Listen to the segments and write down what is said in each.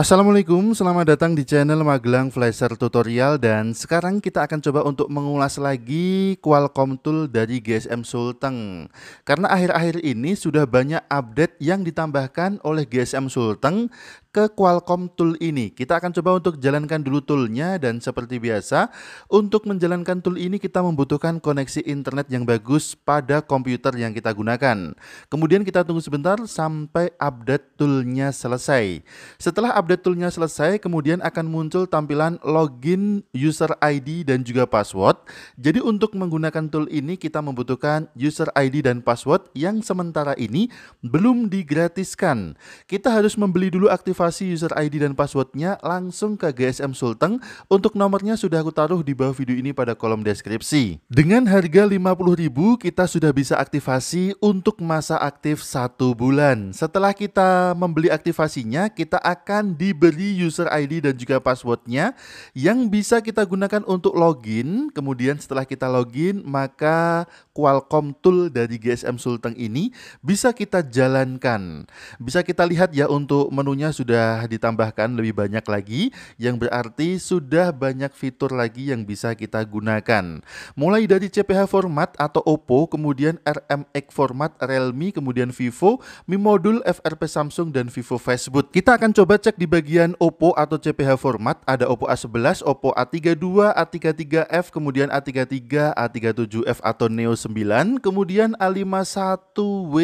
Assalamualaikum, selamat datang di channel Magelang Flasher Tutorial dan sekarang kita akan coba untuk mengulas lagi Qualcomm Tool dari GSM Sulteng karena akhir-akhir ini sudah banyak update yang ditambahkan oleh GSM Sulteng ke Qualcomm tool ini. Kita akan coba untuk jalankan dulu toolnya dan seperti biasa untuk menjalankan tool ini kita membutuhkan koneksi internet yang bagus pada komputer yang kita gunakan. Kemudian kita tunggu sebentar sampai update toolnya selesai. Setelah update toolnya selesai kemudian akan muncul tampilan login user ID dan juga password. Jadi untuk menggunakan tool ini kita membutuhkan user ID dan password yang sementara ini belum digratiskan. Kita harus membeli dulu aktif aktivasi user ID dan passwordnya langsung ke GSM Sulteng. Untuk nomornya sudah aku taruh di bawah video ini pada kolom deskripsi. Dengan harga 50.000 kita sudah bisa aktivasi untuk masa aktif satu bulan. Setelah kita membeli aktivasinya, kita akan diberi user ID dan juga passwordnya yang bisa kita gunakan untuk login. Kemudian setelah kita login, maka Qualcomm tool dari GSM Sulteng ini bisa kita jalankan. Bisa kita lihat ya untuk menunya sudah sudah ditambahkan lebih banyak lagi yang berarti sudah banyak fitur lagi yang bisa kita gunakan. Mulai dari CPH format atau Oppo, kemudian RMX format Realme, kemudian Vivo, Mi modul FRP Samsung dan Vivo Facebook. Kita akan coba cek di bagian Oppo atau CPH format ada Oppo A11, Oppo A32, A33F, kemudian A33, A37F atau Neo 9, kemudian A51W,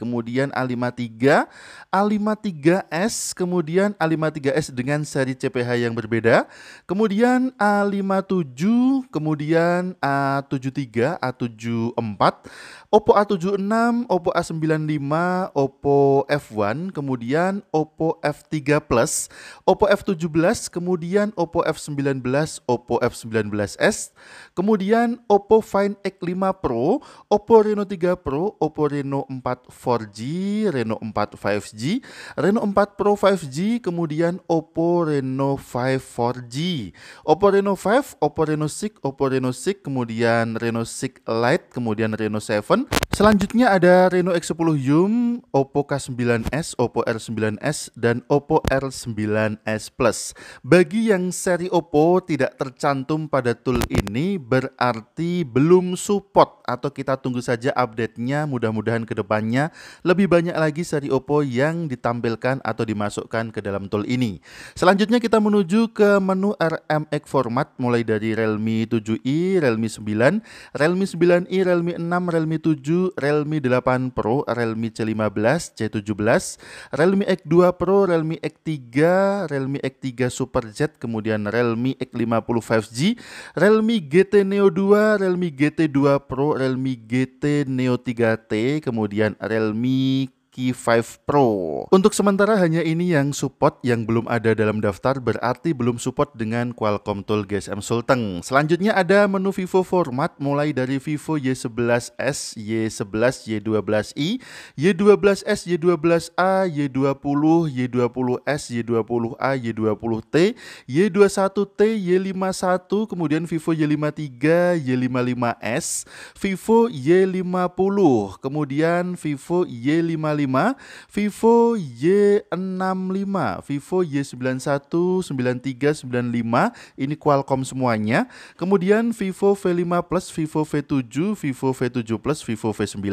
kemudian A53, A53S, kemudian kemudian A53S dengan seri CPH yang berbeda, kemudian A57, kemudian A73, A74, Oppo A76, Oppo A95, Oppo F1, kemudian Oppo F3 Plus, Oppo F17, kemudian Oppo F19, Oppo F19s, kemudian Oppo Find X5 Pro, Oppo Reno 3 Pro, Oppo Reno 4 4G, Reno 4 5G, Reno 4 Pro 5G, kemudian Oppo Reno 5 4G, Oppo Reno 5, Oppo Reno 6, Oppo Reno 6, kemudian Reno 6 Lite, kemudian Reno 7, handphone. Selanjutnya ada Reno X10 Zoom, Oppo K9s, Oppo R9s, dan Oppo R9s Plus. Bagi yang seri Oppo tidak tercantum pada tool ini berarti belum support atau kita tunggu saja update-nya mudah-mudahan ke depannya lebih banyak lagi seri Oppo yang ditampilkan atau dimasukkan ke dalam tool ini. Selanjutnya kita menuju ke menu RMX format mulai dari Realme 7i, Realme 9, Realme 9i, Realme 6, Realme 7, Realme 8 Pro, Realme C15, C17, Realme X2 Pro, Realme X3, Realme X3 Super Z, kemudian Realme X50 5G, Realme GT Neo 2, Realme GT 2 Pro, Realme GT Neo 3T, kemudian Realme Q5 Pro. Untuk sementara hanya ini yang support yang belum ada dalam daftar berarti belum support dengan Qualcomm Tool GSM Sultan. Selanjutnya ada menu Vivo format mulai dari Vivo Y11s, Y11, Y12i, Y12s, Y12a, Y20, Y20s, Y20a, Y20t, Y21t, Y51, kemudian Vivo Y53, Y55s, Vivo Y50, kemudian Vivo Y55 y Vivo Y65 Vivo Y91 93 95 ini Qualcomm semuanya kemudian Vivo V5 Plus Vivo V7 Vivo V7 Plus Vivo V9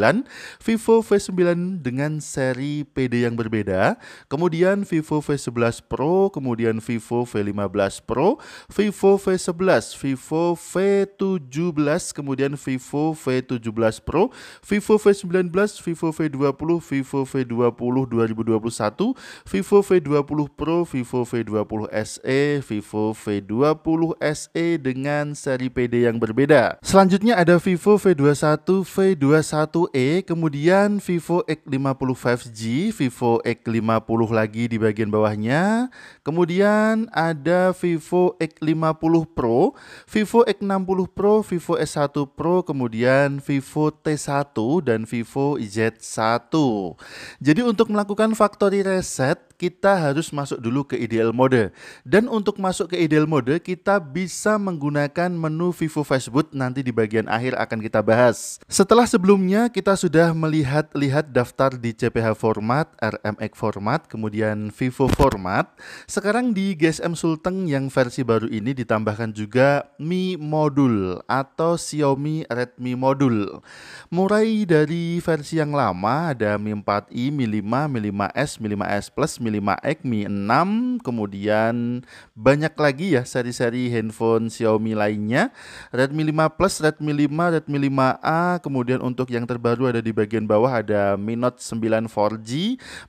Vivo V9 dengan seri PD yang berbeda kemudian Vivo V11 Pro kemudian Vivo V15 Pro Vivo V11 Vivo V17 kemudian Vivo V17 Pro Vivo V19 Vivo V20 Vivo Vivo V20 2021, Vivo V20 Pro, Vivo V20 SE, Vivo V20 SE dengan seri PD yang berbeda. Selanjutnya ada Vivo V21, V21e, kemudian Vivo X50 5G, Vivo X50 lagi di bagian bawahnya, kemudian ada Vivo X50 Pro, Vivo X60 Pro, Vivo S1 Pro, kemudian Vivo T1 dan Vivo Z1. Jadi untuk melakukan factory reset, kita harus masuk dulu ke ideal mode. Dan untuk masuk ke ideal mode, kita bisa menggunakan menu Vivo Facebook nanti di bagian akhir akan kita bahas. Setelah sebelumnya kita sudah melihat-lihat daftar di CPH format, RMX format, kemudian Vivo format. Sekarang di GSM Sulteng yang versi baru ini ditambahkan juga Mi Modul atau Xiaomi Redmi Modul. Mulai dari versi yang lama ada Mi 4i, Mi 5, Mi 5S, Mi 5S Plus, Mi Mi 5X, Mi 6, kemudian banyak lagi ya seri-seri handphone Xiaomi lainnya. Redmi 5 Plus, Redmi 5, Redmi 5A, kemudian untuk yang terbaru ada di bagian bawah ada Mi Note 9 4G,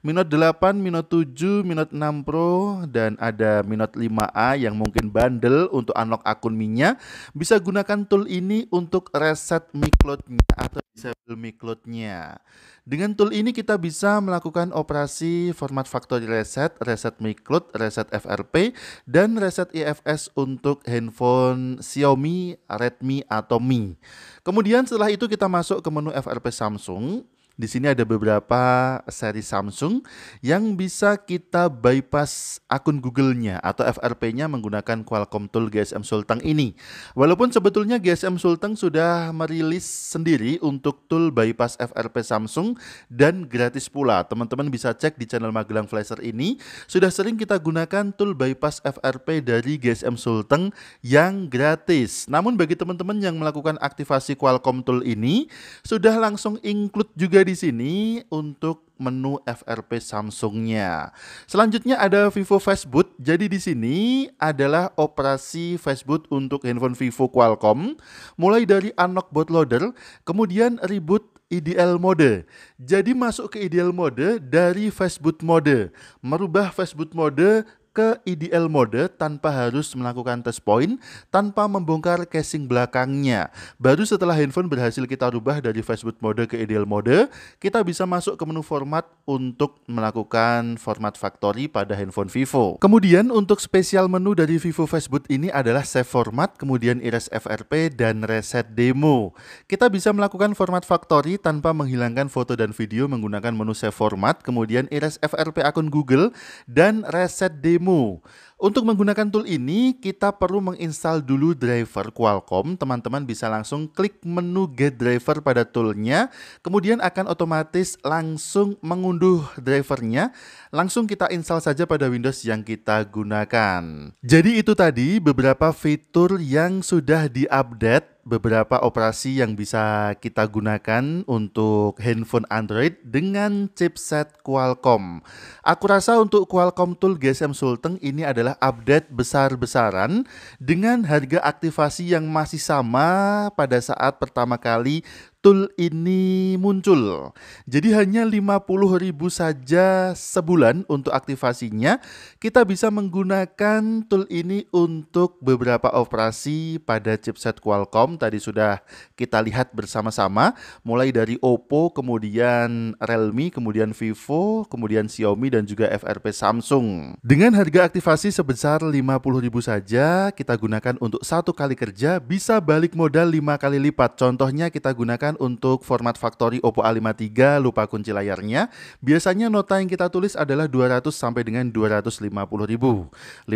Mi Note 8, Mi Note 7, Mi Note 6 Pro, dan ada Mi Note 5A yang mungkin bandel untuk unlock akun Mi-nya. Bisa gunakan tool ini untuk reset Mi Cloud-nya atau disable micload-nya. Dengan tool ini kita bisa melakukan operasi format factory reset, reset micload, reset FRP, dan reset IFS untuk handphone Xiaomi, Redmi, atau Mi. Kemudian setelah itu kita masuk ke menu FRP Samsung, di sini ada beberapa seri Samsung yang bisa kita bypass akun Google-nya atau FRP-nya menggunakan Qualcomm tool GSM Sultan ini. Walaupun sebetulnya GSM Sultan sudah merilis sendiri untuk tool bypass FRP Samsung dan gratis pula. Teman-teman bisa cek di channel Magelang Flasher ini. Sudah sering kita gunakan tool bypass FRP dari GSM Sultan yang gratis. Namun bagi teman-teman yang melakukan aktivasi Qualcomm tool ini, sudah langsung include juga di sini untuk menu FRP Samsungnya. Selanjutnya ada Vivo Fastboot. Jadi di sini adalah operasi Fastboot untuk handphone Vivo Qualcomm, mulai dari unlock bootloader, kemudian reboot ideal mode. Jadi masuk ke ideal mode dari fastboot mode, merubah fastboot mode ke EDL mode tanpa harus melakukan test point, tanpa membongkar casing belakangnya. Baru setelah handphone berhasil kita rubah dari fastboot mode ke EDL mode, kita bisa masuk ke menu format untuk melakukan format factory pada handphone Vivo. Kemudian untuk spesial menu dari Vivo fastboot ini adalah save format, kemudian erase FRP, dan reset demo. Kita bisa melakukan format factory tanpa menghilangkan foto dan video menggunakan menu save format, kemudian erase FRP akun Google, dan reset demo primo Untuk menggunakan tool ini, kita perlu menginstal dulu driver Qualcomm. Teman-teman bisa langsung klik menu get driver pada toolnya, kemudian akan otomatis langsung mengunduh drivernya. Langsung kita install saja pada Windows yang kita gunakan. Jadi itu tadi beberapa fitur yang sudah diupdate beberapa operasi yang bisa kita gunakan untuk handphone Android dengan chipset Qualcomm. Aku rasa untuk Qualcomm Tool GSM Sultan ini adalah adalah update besar-besaran dengan harga aktivasi yang masih sama pada saat pertama kali Tool ini muncul. Jadi hanya ribu saja sebulan untuk aktivasinya. Kita bisa menggunakan tool ini untuk beberapa operasi pada chipset Qualcomm. Tadi sudah kita lihat bersama-sama mulai dari Oppo, kemudian Realme, kemudian Vivo, kemudian Xiaomi dan juga FRP Samsung. Dengan harga aktivasi sebesar ribu saja kita gunakan untuk satu kali kerja bisa balik modal lima kali lipat. Contohnya kita gunakan misalkan untuk format factory Oppo A53 lupa kunci layarnya, biasanya nota yang kita tulis adalah 200 sampai dengan 250.000 50.000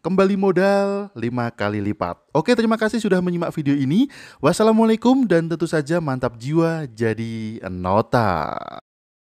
kembali modal 5 kali lipat. Oke, terima kasih sudah menyimak video ini. Wassalamualaikum dan tentu saja mantap jiwa jadi nota.